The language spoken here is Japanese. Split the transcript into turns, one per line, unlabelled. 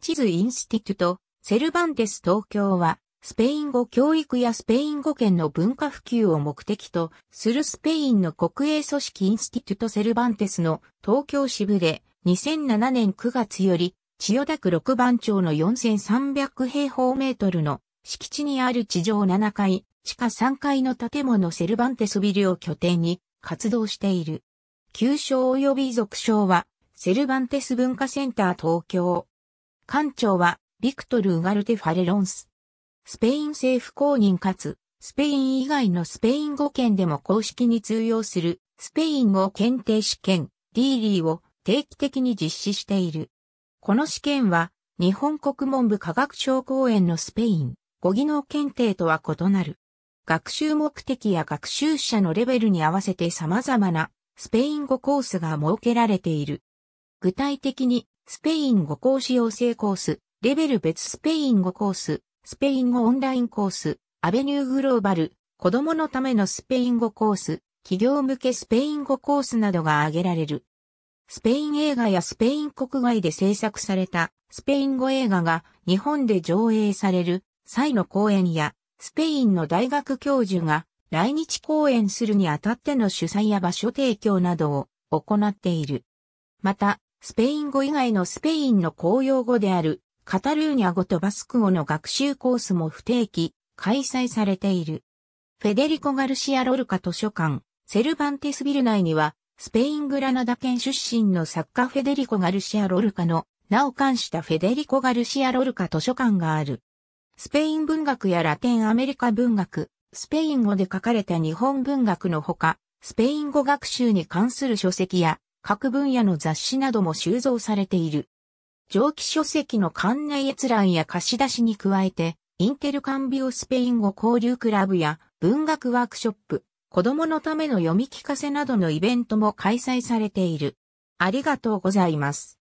地図インスティクト、セルバンテス東京は、スペイン語教育やスペイン語圏の文化普及を目的とするスペインの国営組織インスティクトセルバンテスの東京支部で2007年9月より千代田区六番町の4300平方メートルの敷地にある地上7階、地下3階の建物セルバンテスビルを拠点に活動している。旧称及び俗称はセルバンテス文化センター東京艦長は、ビクトル・ウガルテ・ファレロンス。スペイン政府公認かつ、スペイン以外のスペイン語圏でも公式に通用する、スペイン語検定試験、DD を定期的に実施している。この試験は、日本国文部科学省公園のスペイン、語技能検定とは異なる。学習目的や学習者のレベルに合わせて様々なスペイン語コースが設けられている。具体的にスペイン語講師養成コース、レベル別スペイン語コース、スペイン語オンラインコース、アベニューグローバル、子供のためのスペイン語コース、企業向けスペイン語コースなどが挙げられる。スペイン映画やスペイン国外で制作されたスペイン語映画が日本で上映される際の公演やスペインの大学教授が来日公演するにあたっての主催や場所提供などを行っている。また、スペイン語以外のスペインの公用語であるカタルーニャ語とバスク語の学習コースも不定期開催されている。フェデリコ・ガルシア・ロルカ図書館、セルバンテスビル内には、スペイングラナダ県出身の作家フェデリコ・ガルシア・ロルカの名を冠したフェデリコ・ガルシア・ロルカ図書館がある。スペイン文学やラテンアメリカ文学、スペイン語で書かれた日本文学のほか、スペイン語学習に関する書籍や各分野の雑誌なども収蔵されている。蒸気書籍の館内閲覧や貸し出しに加えて、インテルカンビオスペイン語交流クラブや文学ワークショップ、子供のための読み聞かせなどのイベントも開催されている。ありがとうございます。